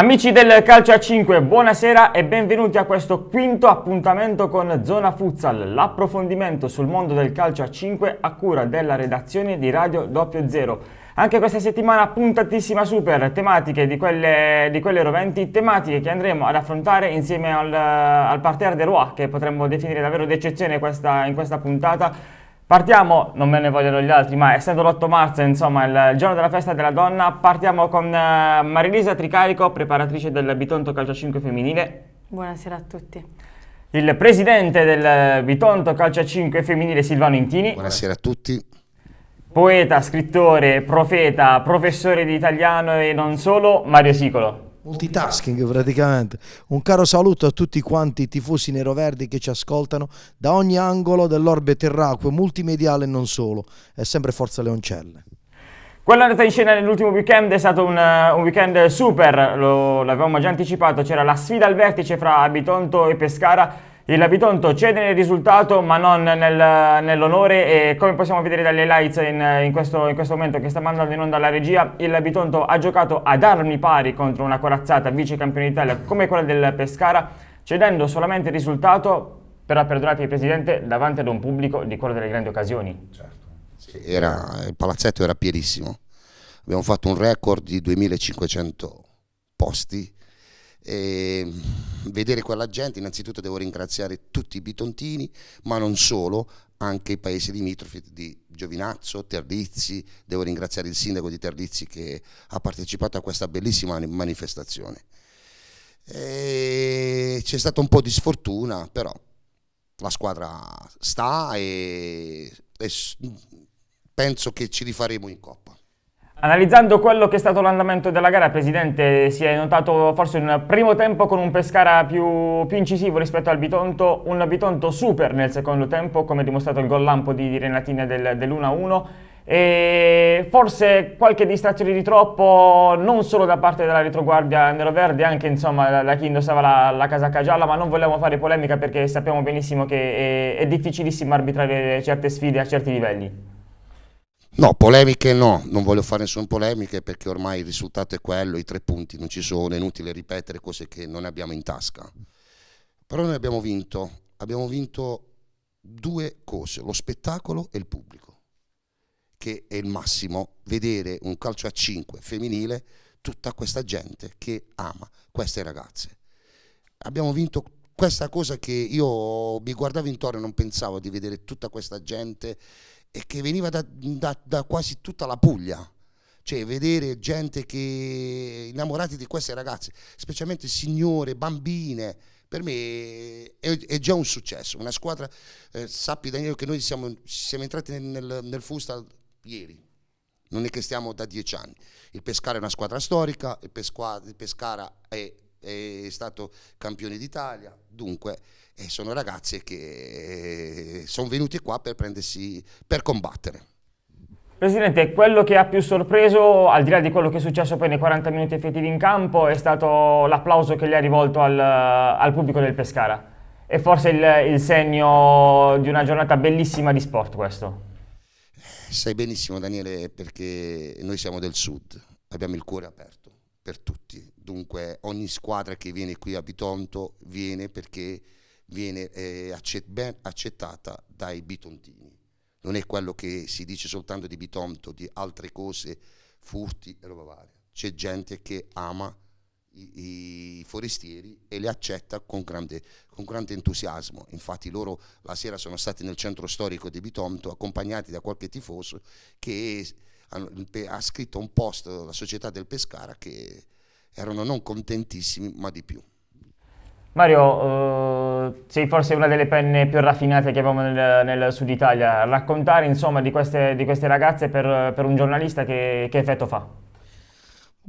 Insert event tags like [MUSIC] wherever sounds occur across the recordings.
Amici del Calcio a 5, buonasera e benvenuti a questo quinto appuntamento con Zona Futsal, l'approfondimento sul mondo del calcio a 5 a cura della redazione di Radio 00. Anche questa settimana puntatissima super, tematiche di quelle, di quelle roventi, tematiche che andremo ad affrontare insieme al, al parterre de Roi, che potremmo definire davvero d'eccezione in questa puntata, Partiamo, non me ne vogliono gli altri, ma essendo l'8 marzo, insomma, il, giorno della festa della donna, partiamo con uh, Marilisa Tricarico, preparatrice del Bitonto Calcio 5 femminile. Buonasera a tutti. Il presidente del Bitonto Calcio 5 femminile Silvano Intini. Buonasera a tutti. Poeta, scrittore, profeta, professore di italiano e non solo, Mario Sicolo multitasking praticamente. Un caro saluto a tutti quanti i tifosi neroverdi che ci ascoltano da ogni angolo dell'orbe terracque, multimediale e non solo. È sempre Forza Leoncelle. Quella andata in scena nell'ultimo weekend è stato un, eh, un weekend super, l'avevamo già anticipato, c'era la sfida al vertice fra Abitonto e Pescara il Bitonto cede nel risultato ma non nel, nell'onore e come possiamo vedere dalle lights in, in, questo, in, questo, momento che sta mandando in onda la regia, il Bitonto ha giocato ad armi pari contro una corazzata vice campione d'Italia come quella del Pescara, cedendo solamente il risultato, però perdonate il Presidente, davanti ad un pubblico di quello delle grandi occasioni. Certo. era, il palazzetto era pienissimo, abbiamo fatto un record di 2500 posti. E ehm, vedere quella gente, innanzitutto devo ringraziare tutti i bitontini, ma non solo, anche i paesi limitrofi di Giovinazzo, Terlizzi, devo ringraziare il sindaco di Terlizzi che ha partecipato a questa bellissima manifestazione. E eh, c'è stata un po' di sfortuna, però la squadra sta e, e penso che ci rifaremo in coppa. Analizzando quello che è stato l'andamento della gara, Presidente, si è notato forse un primo tempo con un Pescara più, più, incisivo rispetto al Bitonto, un Bitonto super nel secondo tempo, come dimostrato il gol lampo di Renatina del, dell'1-1, e forse qualche distrazione di troppo, non solo da parte della retroguardia neroverde, anche insomma da, da chi indossava la, la, casacca gialla, ma non vogliamo fare polemica perché sappiamo benissimo che è, è difficilissimo arbitrare certe sfide a certi livelli. No, polemiche no, non voglio fare nessuna polemica perché ormai il risultato è quello, i tre punti non ci sono, è inutile ripetere cose che non abbiamo in tasca. Però noi abbiamo vinto, abbiamo vinto due cose, lo spettacolo e il pubblico, che è il massimo, vedere un calcio a 5 femminile, tutta questa gente che ama queste ragazze. Abbiamo vinto questa cosa che io mi guardavo intorno e non pensavo di vedere tutta questa gente e che veniva da, da, da quasi tutta la Puglia cioè vedere gente che innamorati di queste ragazze, specialmente signore, bambine, per me è, è già un successo. Una squadra, eh, sappi Daniele che noi siamo, siamo entrati nel, nel, Fustal ieri, non è che stiamo da dieci anni. Il Pescara è una squadra storica, il, Pescara è, è stato campione d'Italia, dunque e sono ragazze che eh, sono venute qua per prendersi, per combattere. Presidente, quello che ha più sorpreso, al di là di quello che è successo poi nei 40 minuti effettivi in campo, è stato l'applauso che lei ha rivolto al, al, pubblico del Pescara. È forse il, il segno di una giornata bellissima di sport questo. Sai benissimo Daniele perché noi siamo del sud, abbiamo il cuore aperto per tutti, dunque ogni squadra che viene qui a Bitonto viene perché viene eh, accett- ben accettata dai bitontini. Non è quello che si dice soltanto di bitonto, di altre cose, furti e roba varia. C'è gente che ama i, i, forestieri e li accetta con grande, con grande, entusiasmo. Infatti loro la sera sono stati nel centro storico di Bitonto accompagnati da qualche tifoso che hanno, ha scritto un post alla società del Pescara che erano non contentissimi ma di più. Mario, eh, sei forse una delle penne più raffinate che abbiamo nel, nel sud Italia. Raccontare insomma, di, queste, di queste ragazze per, per un giornalista che, che effetto fa?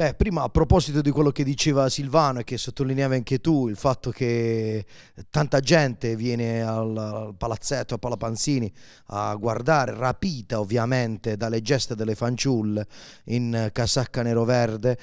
Beh, prima a proposito di quello che diceva Silvano e che sottolineavi anche tu, il fatto che tanta gente viene al, al palazzetto, a Palapanzini, a guardare, rapita ovviamente dalle geste delle fanciulle in casacca nero-verde,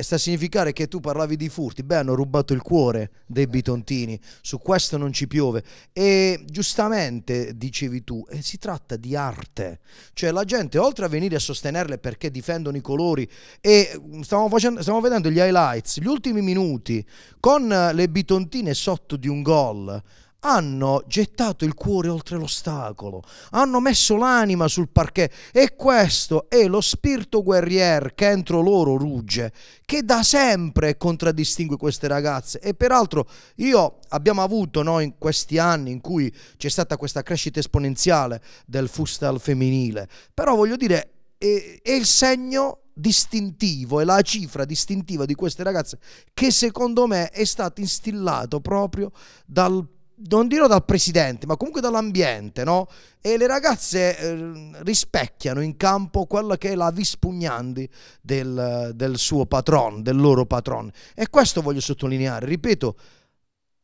sta a significare che tu parlavi di furti, beh hanno rubato il cuore dei bitontini, su questo non ci piove. E giustamente dicevi tu, eh, si tratta di arte, cioè la gente oltre a venire a sostenerle perché difendono i colori e mm, stanno stiamo, facendo, stiamo vedendo gli highlights, gli ultimi minuti, con eh, le bitontine sotto di un gol hanno gettato il cuore oltre l'ostacolo, hanno messo l'anima sul parquet e questo è lo spirito guerrier che entro loro rugge, che da sempre contraddistingue queste ragazze e peraltro io abbiamo avuto noi in questi anni in cui c'è stata questa crescita esponenziale del fustal femminile, però voglio dire è, è il segno distintivo, è la cifra distintiva di queste ragazze che secondo me è stato instillato proprio dal non dirò dal presidente, ma comunque dall'ambiente, no? E le ragazze eh, rispecchiano in campo quella che è la vispugnandi del, del suo patron, del loro patron. E questo voglio sottolineare, ripeto,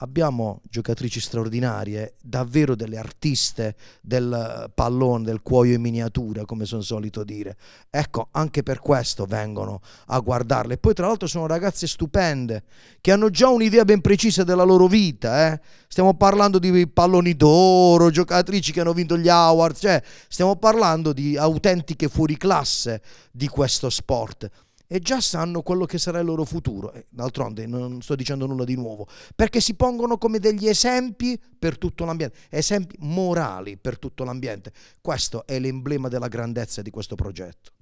abbiamo giocatrici straordinarie, davvero delle artiste del pallone, del cuoio in miniatura, come sono solito dire. Ecco, anche per questo vengono a guardarle. Poi tra l'altro sono ragazze stupende, che hanno già un'idea ben precisa della loro vita. Eh? Stiamo parlando di palloni d'oro, giocatrici che hanno vinto gli awards, cioè stiamo parlando di autentiche fuoriclasse di questo sport e già sanno quello che sarà il loro futuro. Eh, d'altronde non sto dicendo nulla di nuovo, perché si pongono come degli esempi per tutto l'ambiente, esempi morali per tutto l'ambiente. Questo è l'emblema della grandezza di questo progetto.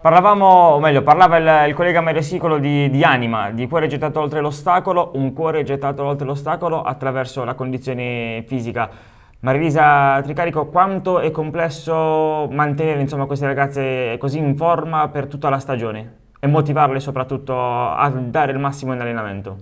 Parlavamo, o meglio, parlava il, il collega Mario Sicolo di, di, anima, di cuore gettato oltre l'ostacolo, un cuore gettato oltre l'ostacolo attraverso la condizione fisica. Marilisa Tricarico, quanto è complesso mantenere insomma, queste ragazze così in forma per tutta la stagione? e motivarli soprattutto a dare il massimo in allenamento?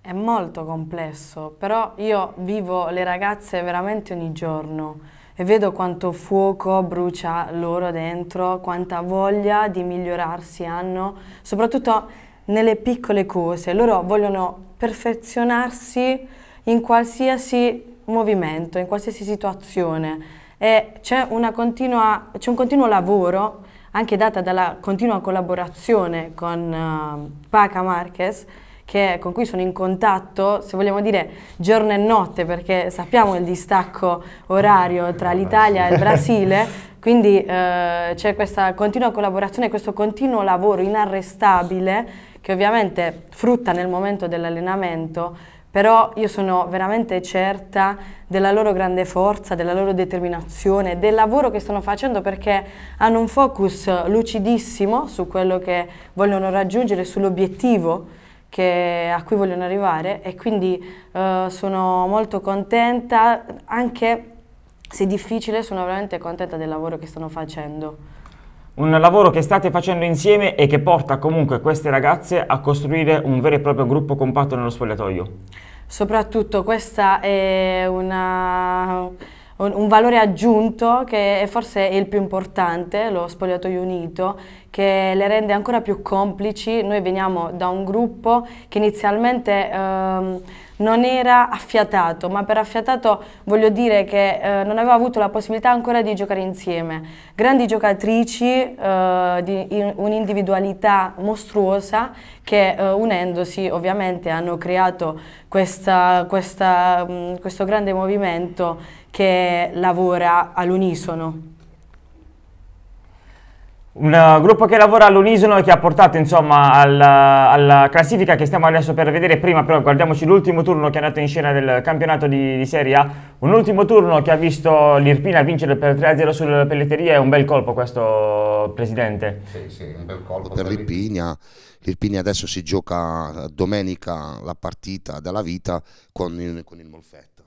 È molto complesso, però io vivo le ragazze veramente ogni giorno e vedo quanto fuoco brucia loro dentro, quanta voglia di migliorarsi hanno, soprattutto nelle piccole cose. Loro vogliono perfezionarsi in qualsiasi movimento, in qualsiasi situazione e c'è, un continuo lavoro anche data dalla continua collaborazione con uh, Paca Marquez, che, con cui sono in contatto, se vogliamo dire giorno e notte, perché sappiamo il distacco orario tra l'Italia e il Brasile, quindi eh, c'è questa continua collaborazione, questo continuo lavoro inarrestabile che ovviamente frutta nel momento dell'allenamento però io sono veramente certa della loro grande forza, della loro determinazione, del lavoro che stanno facendo perché hanno un focus lucidissimo su quello che vogliono raggiungere, sull'obiettivo che, a cui vogliono arrivare e quindi eh, sono molto contenta anche se difficile sono veramente contenta del lavoro che stanno facendo. Un lavoro che state facendo insieme e che porta comunque queste ragazze a costruire un vero e proprio gruppo compatto nello spogliatoio. Soprattutto questo è una, un, un valore aggiunto che è forse è il più importante, lo spogliatoio unito, che le rende ancora più complici. Noi veniamo da un gruppo che inizialmente... Ehm, non era affiatato, ma per affiatato voglio dire che eh, non aveva avuto la possibilità ancora di giocare insieme. Grandi giocatrici, eh, di un'individualità mostruosa che eh, unendosi ovviamente hanno creato questa, questa, mh, mm, questo grande movimento che lavora all'unisono. Un eh, gruppo che lavora all'unisono e che ha portato insomma, alla, alla, classifica che stiamo adesso per vedere prima, però guardiamoci l'ultimo turno che è andato in scena del campionato di, di Serie A, un ultimo turno che ha visto l'Irpina vincere per 3-0 sulle Pelletteria, è un bel colpo questo Presidente. Sì, sì, un bel colpo per l'Irpina, l'Irpina adesso si gioca eh, domenica la partita della vita con, con il Molfetto.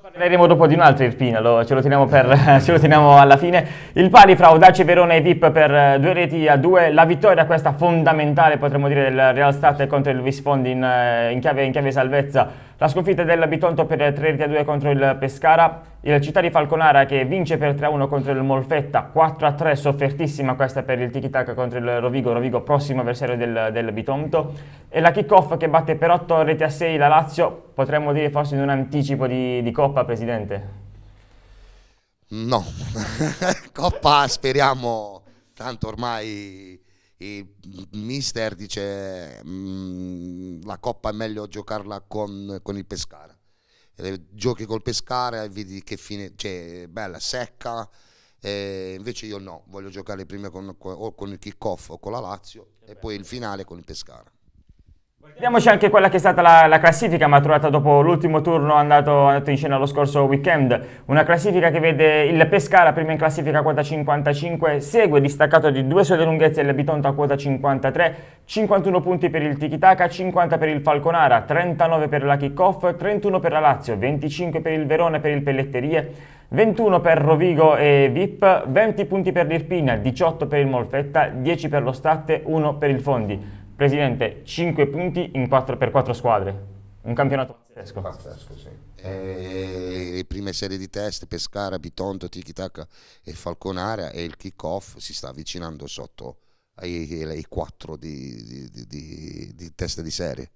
Parleremo dopo di un altro Irpino, lo, ce, lo per, [LAUGHS] ce, lo teniamo alla fine. Il pari fra Audace Verona e VIP per eh, due reti a due, la vittoria questa fondamentale potremmo dire del Real State contro il Visfondi in, eh, in, in chiave salvezza la sconfitta del Bitonto per 3-2 contro il Pescara, il Città di Falconara che vince per 3-1 contro il Molfetta, 4-3 soffertissima questa per il tiki Tac contro il Rovigo, Rovigo prossimo avversario del, del Bitonto, e la kick-off che batte per 8 reti a 6 la Lazio, potremmo dire forse in un anticipo di, di Coppa, Presidente? No, [LAUGHS] Coppa speriamo, tanto ormai il mister dice mm, la coppa è meglio giocarla con, con il Pescara giochi col Pescara e vedi che fine cioè bella secca eh, invece io no voglio giocare prima con, o con il kick off o con la Lazio e poi il finale con il Pescara Vediamoci anche quella che è stata la, la classifica maturata dopo l'ultimo turno andato, andato, in scena lo scorso weekend. Una classifica che vede il Pescara prima in classifica a quota 55, segue distaccato di due sole lunghezze il Bitonto a quota 53, 51 punti per il Tikitaka, 50 per il Falconara, 39 per la Kickoff, 31 per la Lazio, 25 per il Verona e per il Pelletterie, 21 per Rovigo e VIP, 20 punti per l'Irpina, 18 per il Molfetta, 10 per lo Statte, 1 per il Fondi. Presidente, 5 punti 4, per 4 squadre. Un campionato pazzesco. Pazzesco, sì. E eh, le prime serie di test, Pescara, Bitonto, Tichitacca e Falconara e il kick-off si sta avvicinando sotto ai, ai 4 di, di, di, di testa di serie.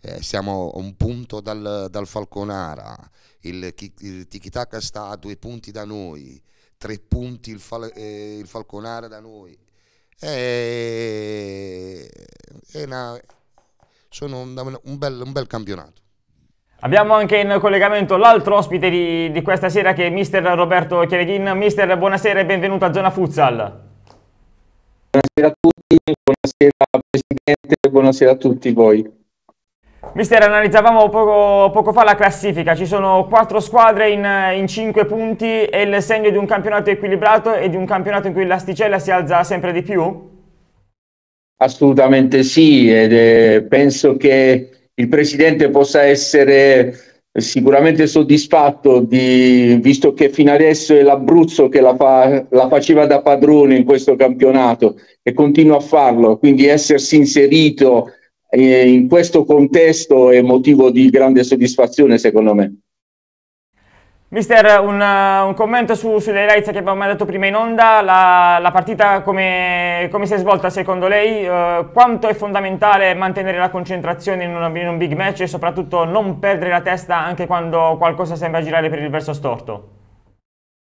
Eh, siamo a un punto dal, dal Falconara, il, il Tichitacca sta a due punti da noi, tre punti il, fal, eh, il Falconara da noi è, eh, è una, sono un, un, bel, un bel campionato. Abbiamo anche in collegamento l'altro ospite di, di, questa sera che è mister Roberto Chiareghin. Mister, buonasera e benvenuto a Zona Futsal. Buonasera a tutti, buonasera Presidente, buonasera a tutti voi. Mister, analizzavamo poco, poco, fa la classifica, ci sono quattro squadre in, in cinque punti, è il segno di un campionato equilibrato e di un campionato in cui l'asticella si alza sempre di più? Assolutamente sì, ed, eh, penso che il Presidente possa essere sicuramente soddisfatto di, visto che fino adesso è l'Abruzzo che la, fa, la, faceva da padrone in questo campionato e continua a farlo, quindi essersi inserito e in questo contesto è motivo di grande soddisfazione secondo me. Mister, un, eh, un commento su, sulle highlights che abbiamo mandato prima in onda, la, la partita come, come, si è svolta secondo lei? Eh, quanto è fondamentale mantenere la concentrazione in, una, in un big match e soprattutto non perdere la testa anche quando qualcosa sembra girare per il verso storto?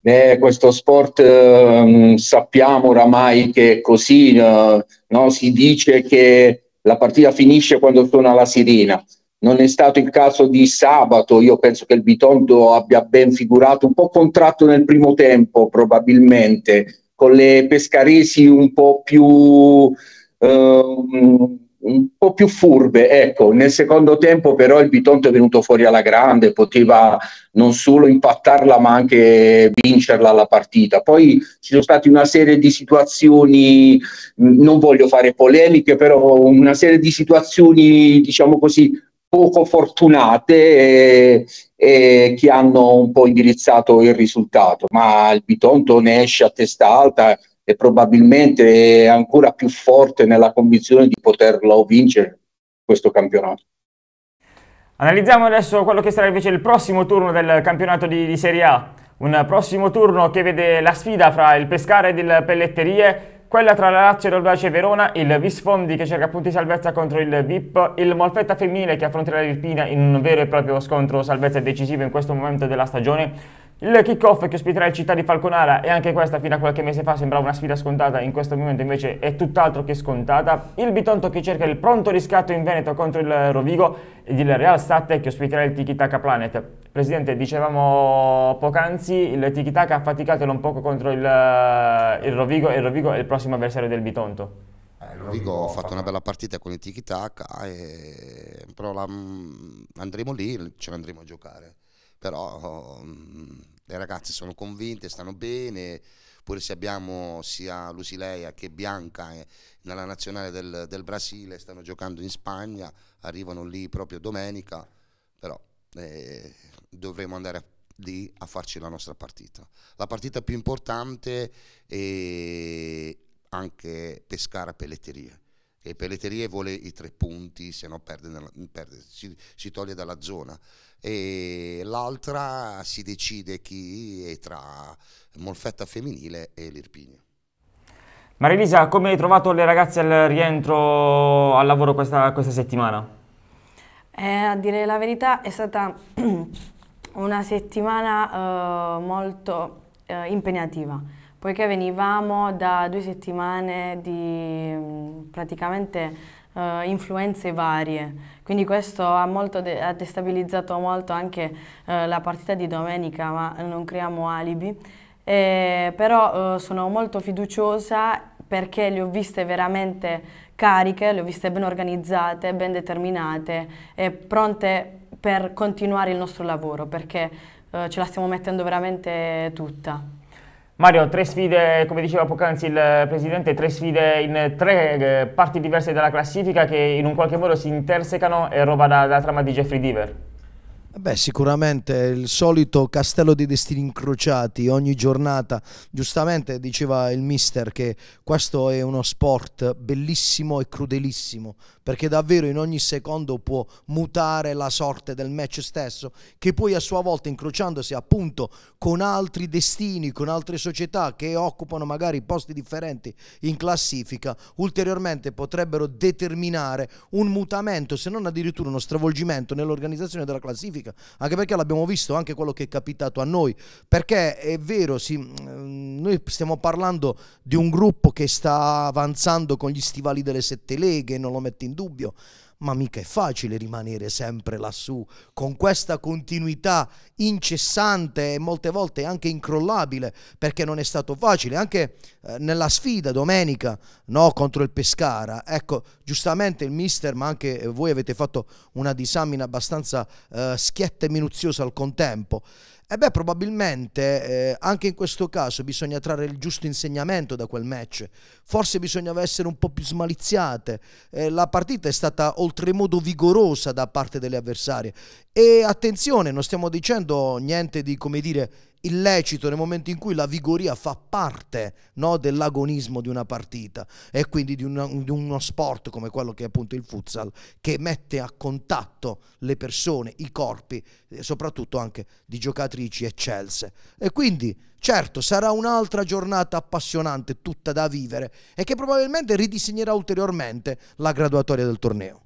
Eh, questo sport eh, sappiamo oramai che è così, eh, no? si dice che la partita finisce quando suona la sirena. Non è stato il caso di sabato, io penso che il Bitondo abbia ben figurato, un po' contratto nel primo tempo probabilmente, con le pescaresi un po' più... Ehm, un po' più furbe, ecco, nel secondo tempo però il Bitonto è venuto fuori alla grande, poteva non solo impattarla ma anche vincerla la partita. Poi ci sono state una serie di situazioni, non voglio fare polemiche, però una serie di situazioni, diciamo così, poco fortunate e, eh, e, che hanno un po' indirizzato il risultato, ma il Bitonto ne esce a testa alta e probabilmente è ancora più forte nella convinzione di poterlo vincere questo campionato. Analizziamo adesso quello che sarà invece il prossimo turno del campionato di, di Serie A. Un prossimo turno che vede la sfida fra il Pescara ed il Pelletterie, quella tra la Lazio e l'Audace Verona, il Visfondi che cerca punti salvezza contro il VIP, il Molfetta femminile che affronterà l'Irpina in un vero e proprio scontro salvezza decisivo in questo momento della stagione. Il kick-off che ospiterà il Città di Falconara e anche questa fino a qualche mese fa sembrava una sfida scontata, in questo momento invece è tutt'altro che scontata. Il Bitonto che cerca il pronto riscatto in Veneto contro il Rovigo ed il Real State che ospiterà il Tiki Taka Planet. Presidente, dicevamo poc'anzi, il Tiki Taka ha faticato non poco contro il, eh, il, Rovigo e il Rovigo è il prossimo avversario del Bitonto. Eh, il Rovigo ha fatto una bella partita con il Tiki Taka, e... però la... Mm, andremo lì, ce l'andremo a giocare. Però mm, le ragazze sono convinte, stanno bene, pure se abbiamo sia Lusileia che Bianca eh, nella nazionale del, del, Brasile, stanno giocando in Spagna, arrivano lì proprio domenica, però eh, dovremo andare a, lì a farci la nostra partita. La partita più importante è anche Pescara Pelletterie. E Pelletterie vuole i tre punti, se no perde, perde si, si toglie dalla zona e l'altra si decide chi è tra Molfetta Femminile e l'Irpigno. Marilisa, come hai trovato le ragazze al rientro al lavoro questa, questa settimana? Eh, a dire la verità è stata [CLEARS THROAT] una settimana eh, molto eh, impegnativa, poiché venivamo da due settimane di mm, praticamente uh, influenze varie. Quindi questo ha, de ha destabilizzato molto anche uh, la partita di domenica, ma non creiamo alibi. Eh, però uh, sono molto fiduciosa perché le ho viste veramente cariche, le ho viste ben organizzate, ben determinate e pronte per continuare il nostro lavoro perché ce la stiamo mettendo veramente tutta. Mario, tre sfide, come diceva poc'anzi il Presidente, tre sfide in tre eh, parti diverse della classifica che in un qualche modo si intersecano e roba la, la trama di Jeffrey Deaver. Beh, sicuramente il solito castello dei destini incrociati ogni giornata. Giustamente diceva il mister che questo è uno sport bellissimo e crudelissimo, perché davvero in ogni secondo può mutare la sorte del match stesso, che poi a sua volta incrociandosi appunto con altri destini, con altre società che occupano magari posti differenti in classifica, ulteriormente potrebbero determinare un mutamento, se non addirittura uno stravolgimento nell'organizzazione della classifica fatica, anche perché l'abbiamo visto anche quello che è capitato a noi, perché è vero, sì, mm, noi stiamo parlando di un gruppo che sta avanzando con gli stivali delle sette leghe, non lo metto in dubbio, ma mica è facile rimanere sempre lassù, con questa continuità incessante e molte volte anche incrollabile, perché non è stato facile, anche eh, nella sfida domenica no, contro il Pescara, ecco, giustamente il mister, ma anche voi avete fatto una disamina abbastanza eh, schietta e minuziosa al contempo, e eh beh, probabilmente eh, anche in questo caso bisogna trarre il giusto insegnamento da quel match. Forse bisognava essere un po' più smaliziate. Eh, la partita è stata oltremodo vigorosa da parte delle avversarie. E attenzione, non stiamo dicendo niente di, come dire, illecito nel momento in cui la vigoria fa parte no, dell'agonismo di una partita e quindi di, una, di, uno sport come quello che è appunto il futsal che mette a contatto le persone, i corpi, soprattutto anche di giocatrici eccelse. E quindi certo sarà un'altra giornata appassionante tutta da vivere e che probabilmente ridisegnerà ulteriormente la graduatoria del torneo.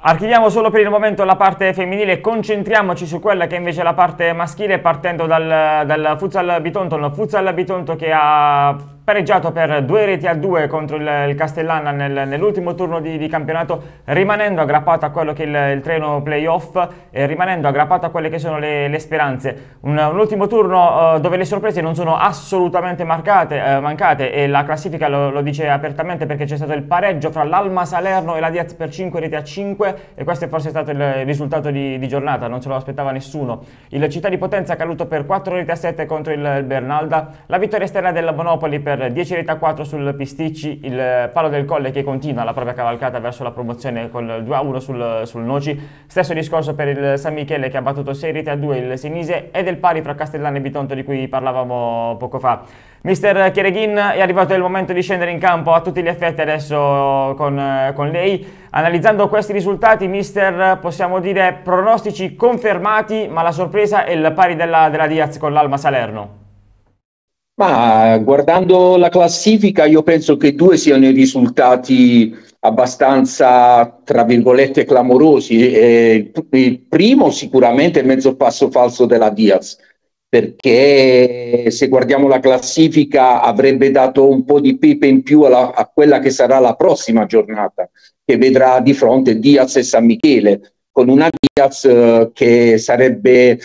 Archiviamo solo per il momento la parte femminile e concentriamoci su quella che invece è la parte maschile partendo dal, dal Futsal Bitonto, Futsal Bitonto che ha pareggiato per due reti a due contro il, il Castellana nel, nell'ultimo turno di, di, campionato, rimanendo aggrappato a quello che è il, il treno playoff e rimanendo aggrappato a quelle che sono le, le speranze. Un, un, ultimo turno uh, dove le sorprese non sono assolutamente marcate, uh, mancate e la classifica lo, lo dice apertamente perché c'è stato il pareggio fra l'Alma Salerno e la Diaz per 5 reti a 5 e questo è forse stato il risultato di, di giornata, non se lo aspettava nessuno. Il Città di Potenza è caduto per 4 reti a 7 contro il Bernalda, la vittoria esterna della Monopoli per per 10 a 4 sul Pisticci, il palo del Colle che continua la propria cavalcata verso la promozione con il 2-1 sul, sul, Noci, stesso discorso per il San Michele che ha battuto 6 reti a 2 il Sinise e del pari fra Castellano e Bitonto di cui parlavamo poco fa. Mister Chiereghin, è arrivato il momento di scendere in campo a tutti gli effetti adesso con, con lei. Analizzando questi risultati, mister, possiamo dire pronostici confermati, ma la sorpresa è il pari della, della Diaz con l'Alma Salerno. Ma guardando la classifica io penso che due siano i risultati abbastanza, tra virgolette, clamorosi. Eh, il primo sicuramente è mezzo passo falso della Diaz, perché se guardiamo la classifica avrebbe dato un po' di pepe in più alla, a quella che sarà la prossima giornata, che vedrà di fronte Diaz e San Michele, con una Diaz eh, che sarebbe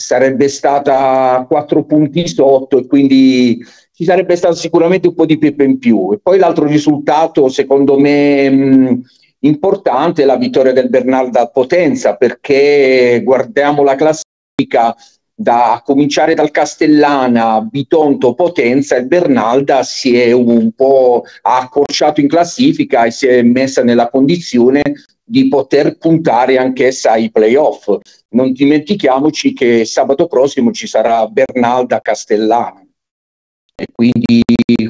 sarebbe stata quattro punti sotto e quindi ci sarebbe stato sicuramente un po' di pepe in più. E poi l'altro risultato, secondo me, mh, mm, importante è la vittoria del Bernarda a Potenza, perché guardiamo la classifica, da cominciare dal Castellana, Bitonto, Potenza e Bernalda si è un po' accorciato in classifica e si è messa nella condizione di poter puntare anch'essa ai playoff. Non dimentichiamoci che sabato prossimo ci sarà Bernalda Castellana. E quindi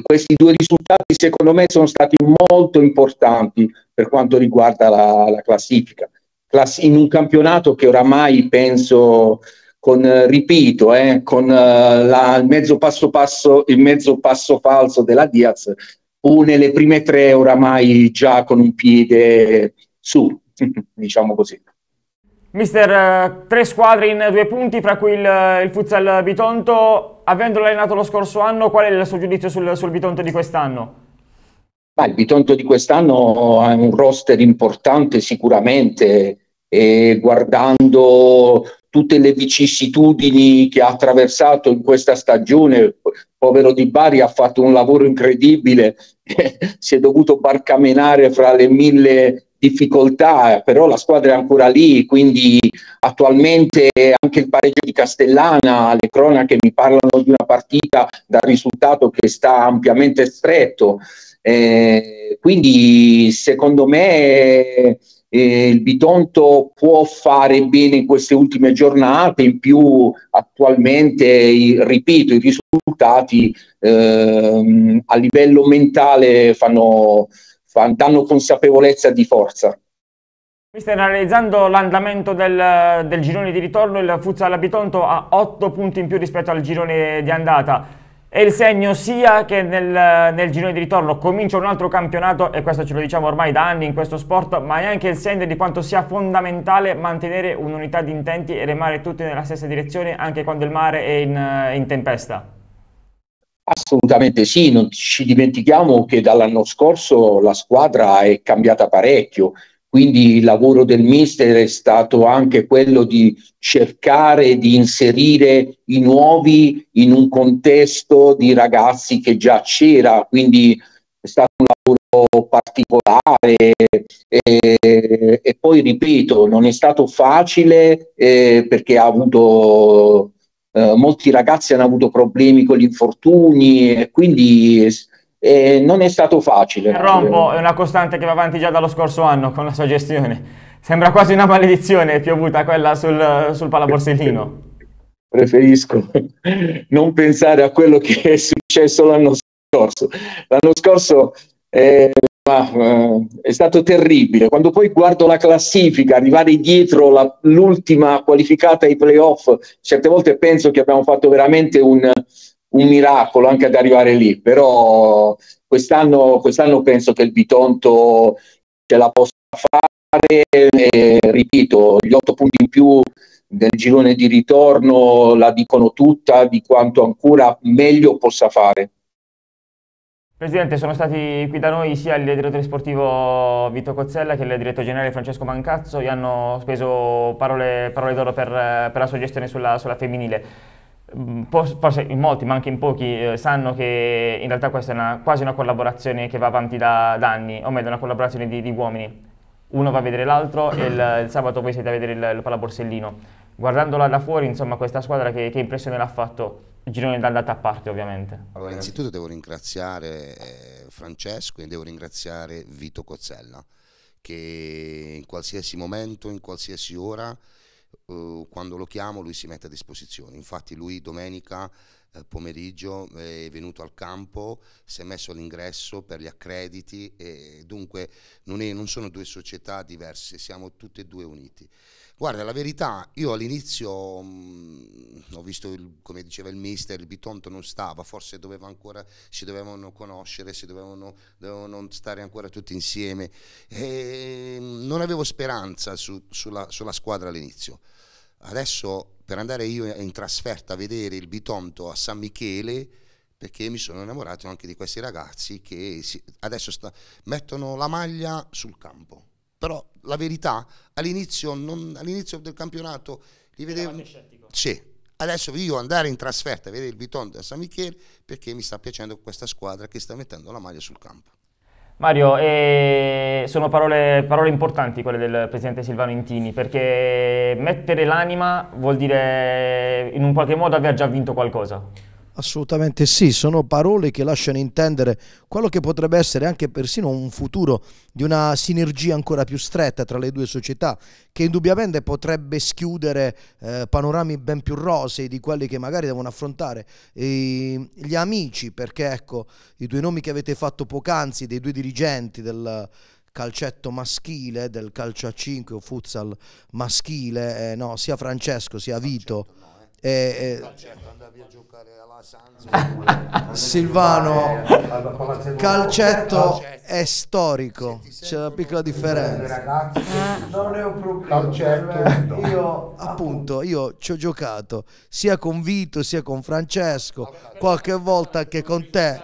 questi due risultati secondo me sono stati molto importanti per quanto riguarda la, la classifica. Class- in un campionato che oramai penso con, eh, ripeto, eh, con eh, la, il, mezzo passo passo, il mezzo passo falso della Diaz, o le prime tre oramai già con un piede su, [LAUGHS] diciamo così. Mister, eh, tre squadre in due punti, fra cui il, il Futsal Bitonto. Avendolo allenato lo scorso anno, qual è il suo giudizio sul, sul Bitonto di quest'anno? il Bitonto di quest'anno ha un roster importante sicuramente, e guardando tutte le vicissitudini che ha attraversato in questa stagione, povero Di Bari ha fatto un lavoro incredibile, [LAUGHS] si è dovuto barcamenare fra le mille difficoltà, però la squadra è ancora lì, quindi attualmente anche il pareggio di Castellana, le cronache mi parlano di una partita dal risultato che sta ampiamente stretto, eh, quindi secondo me... Eh, eh, il Bitonto può fare bene in queste ultime giornate, in più attualmente, i, ripeto, i risultati ehm, a livello mentale fanno, fanno, danno consapevolezza di forza. Mister, analizzando l'andamento del, del, girone di ritorno, il Futsal Bitonto ha 8 punti in più rispetto al girone di andata è il segno sia che nel, nel girone di ritorno comincia un altro campionato, e questo ce lo diciamo ormai da anni in questo sport, ma è anche il segno di quanto sia fondamentale mantenere un'unità di intenti e remare tutti nella stessa direzione anche quando il mare è in, è in tempesta. Assolutamente sì, non ci dimentichiamo che dall'anno scorso la squadra è cambiata parecchio, quindi il lavoro del mister è stato anche quello di cercare di inserire i nuovi in un contesto di ragazzi che già c'era, quindi è stato un lavoro particolare e, eh, e poi ripeto, non è stato facile eh, perché ha avuto eh, molti ragazzi hanno avuto problemi con gli infortuni e quindi e non è stato facile. Eh, Rombo è una costante che va avanti già dallo scorso anno con la sua gestione. Sembra quasi una maledizione piovuta quella sul, sul palaborsellino. Preferisco [LAUGHS] non pensare a quello che è successo l'anno scorso. L'anno scorso eh, ma, eh, è stato terribile. Quando poi guardo la classifica, arrivare dietro la, l'ultima qualificata ai playoff, certe volte penso che abbiamo fatto veramente un, un miracolo anche ad arrivare lì, però quest'anno, quest'anno penso che il Bitonto ce la possa fare, e, ripeto, gli otto punti in più del girone di ritorno la dicono tutta di quanto ancora meglio possa fare. Presidente, sono stati qui da noi sia il direttore sportivo Vito Cozzella che il direttore generale Francesco Mancazzo, gli hanno speso parole, parole d'oro per, per, la sua gestione sulla, sulla femminile. Mm, forse in molti, ma anche in pochi, eh, sanno che in realtà questa è una, quasi una collaborazione che va avanti da, da anni, o meglio, una collaborazione di, di uomini. Uno va a vedere l'altro e il, il, sabato voi siete a vedere il, il Borsellino. Guardandola da fuori, insomma, questa squadra che, che impressione l'ha fatto? Girone a parte, ovviamente. Allora, innanzitutto devo ringraziare eh, Francesco e devo ringraziare Vito Cozzella, che in qualsiasi momento, in qualsiasi ora, eh, quando lo chiamo lui si mette a disposizione. Infatti lui domenica eh, pomeriggio è venuto al campo, si è messo all'ingresso per gli accrediti e dunque non, è, non sono due società diverse, siamo tutte e due uniti. Guarda, la verità, io all'inizio mh, mm, ho visto, il, come diceva il mister, il Bitonto non stava, forse doveva ancora, si dovevano conoscere, si dovevano, dovevano stare ancora tutti insieme. E ehm, non avevo speranza su, sulla, sulla squadra all'inizio. Adesso per andare io in trasferta a vedere il Bitonto a San Michele, perché mi sono innamorato anche di questi ragazzi che si, adesso sta, mettono la maglia sul campo però la verità, all'inizio, non, all'inizio del campionato li vedevo... Sì, adesso io andare in trasferta a vedere il Biton da San Michele perché mi sta piacendo questa squadra che sta mettendo la maglia sul campo. Mario, eh, sono parole, parole, importanti quelle del presidente Silvano Intini, perché mettere l'anima vuol dire in un qualche modo aver già vinto qualcosa. Assolutamente sì, sono parole che lasciano intendere quello che potrebbe essere anche persino un futuro di una sinergia ancora più stretta tra le due società, che indubbiamente potrebbe schiudere eh, panorami ben più rosei di quelli che magari devono affrontare e ehm, gli amici, perché ecco, i due nomi che avete fatto poc'anzi dei due dirigenti del calcetto maschile, del calcio a 5 o futsal maschile, eh, no, sia Francesco sia Vito. Eh, eh, ah, andavi a giocare alla Sanz Silvano calcetto, calcetto è storico c'è una piccola differenza ragazzi, ah. non è un problema calcetto, io appunto io ci ho giocato sia con Vito sia con Francesco qualche volta anche con te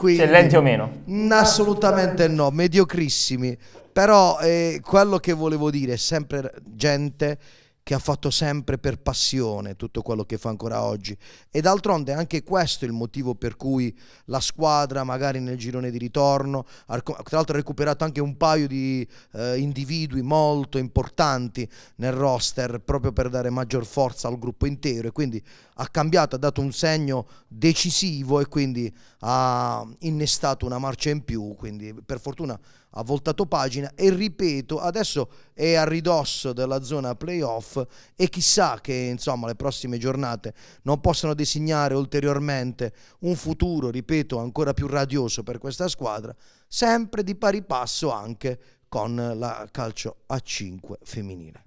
eccellenti cioè, o meno assolutamente no mediocrissimi però eh, quello che volevo dire è sempre gente che ha fatto sempre per passione tutto quello che fa ancora oggi. E d'altronde anche questo è il motivo per cui la squadra, magari nel girone di ritorno, tra l'altro ha recuperato anche un paio di eh, individui molto importanti nel roster proprio per dare maggior forza al gruppo intero e quindi ha cambiato, ha dato un segno decisivo e quindi ha innestato una marcia in più. Quindi per fortuna ha voltato pagina e ripeto, adesso è a ridosso della zona playoff e chissà che insomma le prossime giornate non possano designare ulteriormente un futuro, ripeto, ancora più radioso per questa squadra, sempre di pari passo anche con la calcio a 5 femminile.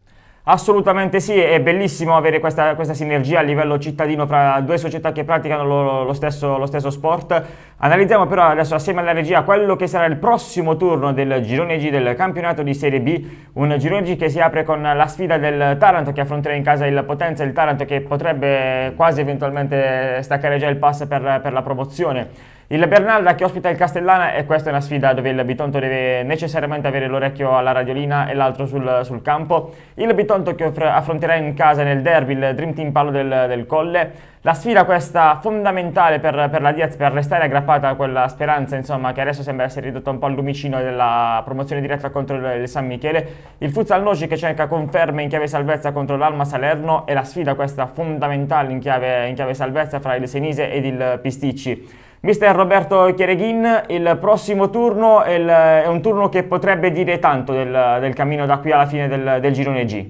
Assolutamente sì, è bellissimo avere questa, questa, sinergia a livello cittadino fra due società che praticano lo, lo, stesso, lo, stesso, sport. Analizziamo però adesso assieme alla regia quello che sarà il prossimo turno del girone G del campionato di Serie B, un girone G che si apre con la sfida del Taranto che affronterà in casa il Potenza, il Taranto che potrebbe quasi eventualmente staccare già il pass per, per la promozione. Il mm. Bernalda che ospita il Castellana e questa è una sfida dove il Bitonto deve necessariamente avere l'orecchio alla radiolina e l'altro sul, sul, campo. Il Bitonto che affronterà in casa nel derby il Dream Team Palo del, del Colle. La sfida questa fondamentale per, per, la Diaz per restare aggrappata a quella speranza insomma, che adesso sembra essere ridotta un po' al lumicino della promozione diretta contro il, il San Michele. Il Futsal Noci che cerca conferme in chiave salvezza contro l'Alma Salerno e la sfida questa fondamentale in chiave, in chiave salvezza fra il Senise ed il Pisticci. Mister Roberto Chiereghin, il prossimo turno è, un turno che potrebbe dire tanto del, del cammino da qui alla fine del, del girone G.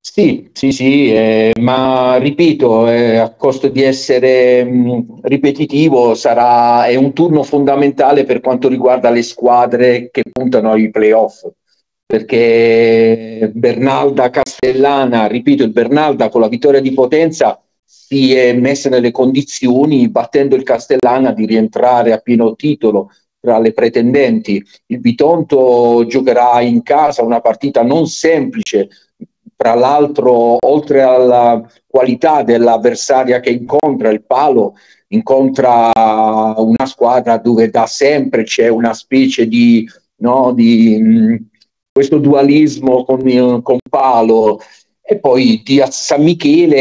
Sì, sì, sì, eh, ma ripeto, eh, a costo di essere mh, mm, ripetitivo, sarà, è un turno fondamentale per quanto riguarda le squadre che puntano ai playoff, perché Bernalda Castellana, ripeto, il Bernalda con la vittoria di Potenza si è eh, messa nelle condizioni, battendo il Castellana, di rientrare a pieno titolo tra le pretendenti. Il Bitonto giocherà in casa una partita non semplice, tra l'altro oltre alla qualità dell'avversaria che incontra il palo, incontra una squadra dove da sempre c'è una specie di, no, di mh, mm, questo dualismo con, con Palo, e poi Diaz San Michele,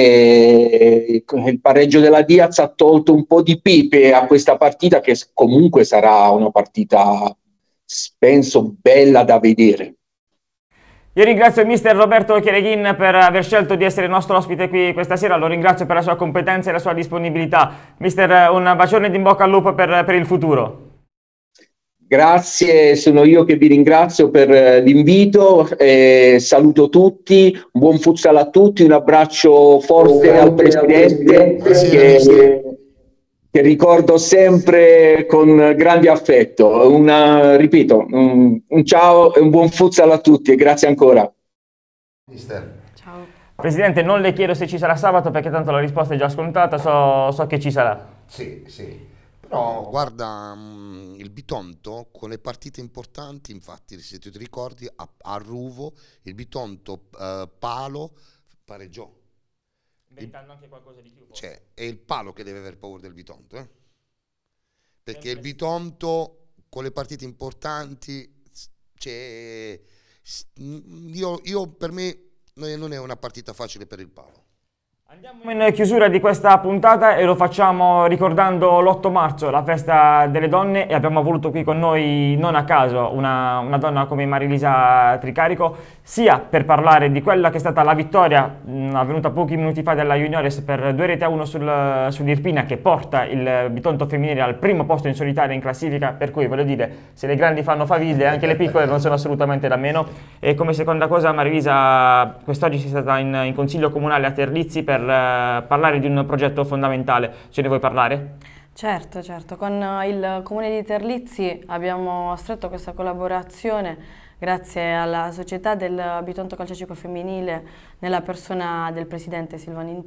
eh, il pareggio della Diaz ha tolto un po' di pepe a questa partita che comunque sarà una partita, penso, bella da vedere. Io ringrazio il mister Roberto Chiareghin per aver scelto di essere nostro ospite qui questa sera, lo ringrazio per la sua competenza e la sua disponibilità. Mister, un bacione in bocca al lupo per, per il futuro. Grazie, sono io che vi ringrazio per eh, l'invito, eh, saluto tutti, buon futsal a tutti, un abbraccio forte buon al Presidente, che, che, ricordo sempre con grande affetto. Una, ripeto, un, un, ciao e un buon futsal a tutti e grazie ancora. Mister. Ciao. Presidente, non le chiedo se ci sarà sabato perché tanto la risposta è già scontata, so, so che ci sarà. Sì, sì. Però... Mm, guarda, mh, mm, il Bitonto con le partite importanti, infatti, se ti ricordi, a, a Ruvo il Bitonto uh, Palo pareggiò. Inventando anche qualcosa di più. Forse. Cioè, è il Palo che deve aver paura del Bitonto, eh? Perché il Bitonto con le partite importanti, cioè, io, io per me non è una partita facile per il Palo Andiamo in chiusura di questa puntata e lo facciamo ricordando l'8 marzo, la festa delle donne e abbiamo voluto qui con noi, non a caso, una, una donna come Marilisa Tricarico, sia per parlare di quella che è stata la vittoria mh, avvenuta pochi minuti fa della Juniores per due reti a uno sul, sull'Irpina che porta il Bitonto femminile al primo posto in solitaria in classifica, per cui voglio dire, se le grandi fanno faville anche le piccole non sono assolutamente da meno. E come seconda cosa Marilisa quest'oggi è stata in, in consiglio comunale a Terlizzi per eh, parlare di un progetto fondamentale. Ce ne vuoi parlare? Certo, certo. Con eh, il Comune di Terlizzi abbiamo stretto questa collaborazione grazie alla società del Bitonto Calciacico Femminile nella persona del presidente Silvano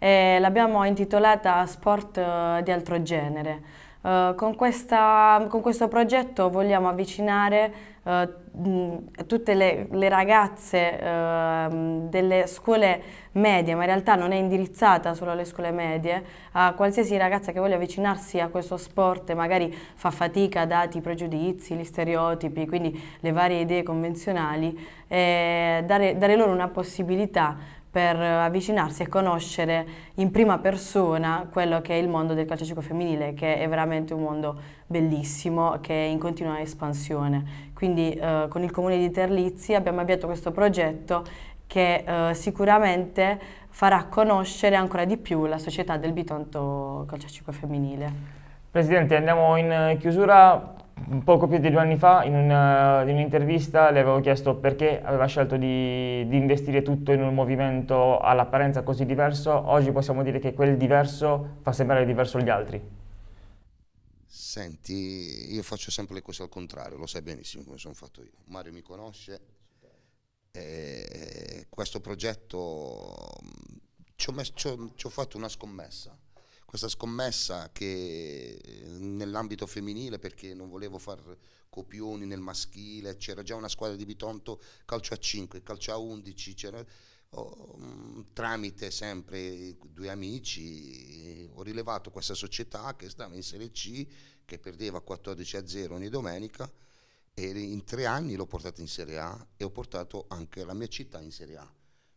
e l'abbiamo intitolata Sport eh, di altro genere. Eh, con, questa, con, questo progetto vogliamo avvicinare uh, tutte le, le ragazze uh, delle scuole medie, ma in realtà non è indirizzata solo alle scuole medie, a qualsiasi ragazza che voglia avvicinarsi a questo sport e magari fa fatica dati i pregiudizi, gli stereotipi, quindi le varie idee convenzionali, eh, dare, dare loro una possibilità per avvicinarsi e conoscere in prima persona quello che è il mondo del calciacico femminile, che è veramente un mondo bellissimo, che è in continua espansione. Quindi eh, con il Comune di Terlizzi abbiamo avviato questo progetto che eh, sicuramente farà conoscere ancora di più la società del Bitonto calciacico femminile. Presidente, andiamo in eh, chiusura poco più di due anni fa, eh, in, un'intervista, le avevo chiesto perché aveva scelto di, di investire tutto in un movimento all'apparenza così diverso. Oggi possiamo dire che quel diverso fa sembrare diverso gli altri. Senti, io faccio sempre le cose al contrario, lo sai benissimo come sono fatto io. Mario mi conosce, E questo progetto mm, ci ho, messo, ci ho, ci ho fatto una scommessa questa scommessa che eh, nell'ambito femminile, perché non volevo far copioni nel maschile, c'era già una squadra di Bitonto calcio a 5, calcio a 11, c'era... Oh, tramite sempre due amici eh, ho rilevato questa società che stava in Serie C, che perdeva 14 a 0 ogni domenica e in tre anni l'ho portata in Serie A e ho portato anche la mia città in Serie A,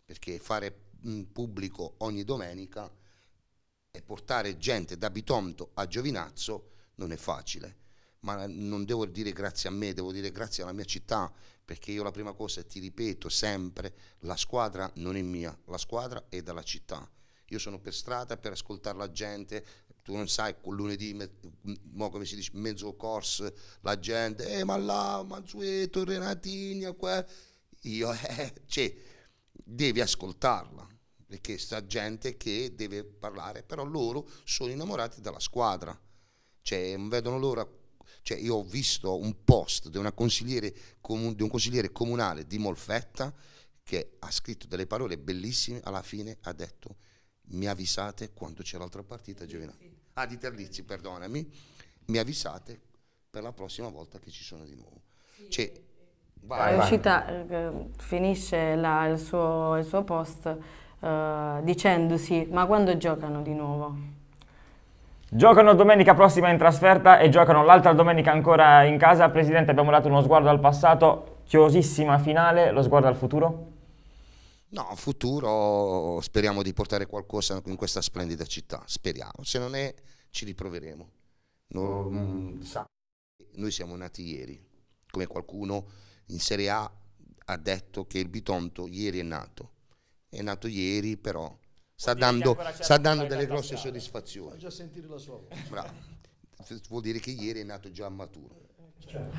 perché fare mh, mm, pubblico ogni domenica e portare gente da Bitonto a Giovinazzo non è facile, ma non devo dire grazie a me, devo dire grazie alla mia città, perché io la prima cosa, ti ripeto sempre, la squadra non è mia, la squadra è dalla città. Io sono per strada per ascoltare la gente, tu non sai, lunedì, mo come si dice, mezzo corso, la gente, eh ma là, Manzueto, Renatigna, qua. Io, [LAUGHS] eh, cioè, devi ascoltarla perché sta gente che deve parlare, però loro sono innamorati della squadra, cioè non vedono l'ora. Cioè, io ho visto un post di, comun, di un consigliere comunale di Molfetta che ha scritto delle parole bellissime, alla fine ha detto mi avvisate quando c'è l'altra partita Giovinazzi. Ah, di Terlizzi, perdonami, mi avvisate per la prossima volta che ci sono di nuovo. Cioè, vai, è uscita, vai. Eh, finisce la, il, suo, il suo post eh, dicendosi ma quando giocano di nuovo? Giocano domenica prossima in trasferta e giocano l'altra domenica ancora in casa. Presidente, abbiamo dato uno sguardo al passato, chiosissima finale, lo sguardo al futuro? No, futuro speriamo di portare qualcosa in questa splendida città, speriamo. Se non è, ci riproveremo. Non, mm, mm, sa, noi siamo nati ieri, come qualcuno in Serie A ha detto che il Bitonto ieri è nato è nato ieri, però sta dando, sta dando delle grosse soddisfazioni. Già sentire la sua voce. Bravo. [LAUGHS] Vuol dire che ieri è nato già maturo. Certo.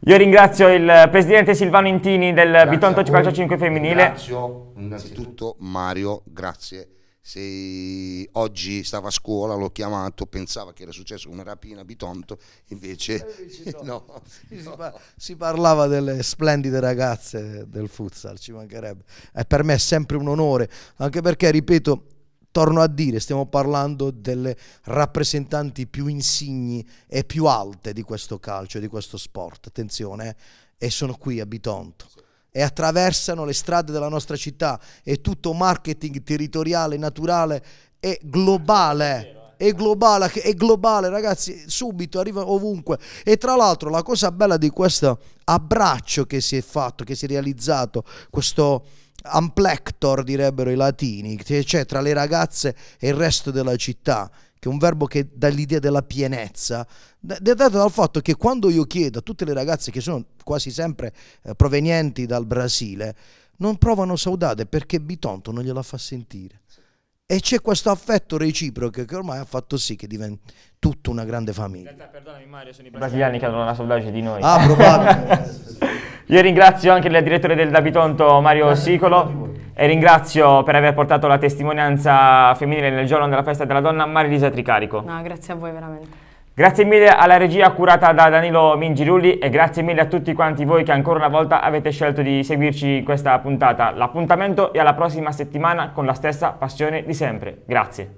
Io ringrazio il presidente Silvano Intini del Bitonto Calcio 5 Femminile. Ringrazio innanzitutto Mario, grazie se oggi stava a scuola, l'ho chiamato, pensava che era successo una rapina a Bitonto, invece, eh, [LAUGHS] no. no, no. Si, parlava delle splendide ragazze del futsal, ci mancherebbe. E per me è sempre un onore, anche perché, ripeto, torno a dire, stiamo parlando delle rappresentanti più insigni e più alte di questo calcio, di questo sport, attenzione, eh? e sono qui a Bitonto. Sì e attraversano le strade della nostra città. È tutto marketing territoriale, naturale e globale. È eh. globale, è globale ragazzi, subito arriva ovunque. E tra l'altro la cosa bella di questo abbraccio che si è fatto, che si è realizzato, questo amplector direbbero i latini, che c'è tra le ragazze e il resto della città, che è un verbo che dà l'idea della pienezza, è dato dal fatto che quando io chiedo a tutte le ragazze che sono quasi sempre eh, provenienti dal Brasile, non provano saudade perché Bitonto non gliela fa sentire. E c'è questo affetto reciproco che ormai ha fatto sì che diventi tutta una grande famiglia. In realtà, perdonami Mario, sono i brasiliani che hanno una saudade di noi. Ah, probabilmente. [LAUGHS] Io ringrazio anche il direttore del Dabitonto Mario Sicolo. E ringrazio per aver portato la testimonianza femminile nel giorno della festa della donna Marilisa Tricarico. No, grazie a voi veramente. Grazie mille alla regia curata da Danilo Mingirulli e grazie mille a tutti quanti voi che ancora una volta avete scelto di seguirci in questa puntata. L'appuntamento è alla prossima settimana con la stessa passione di sempre. Grazie.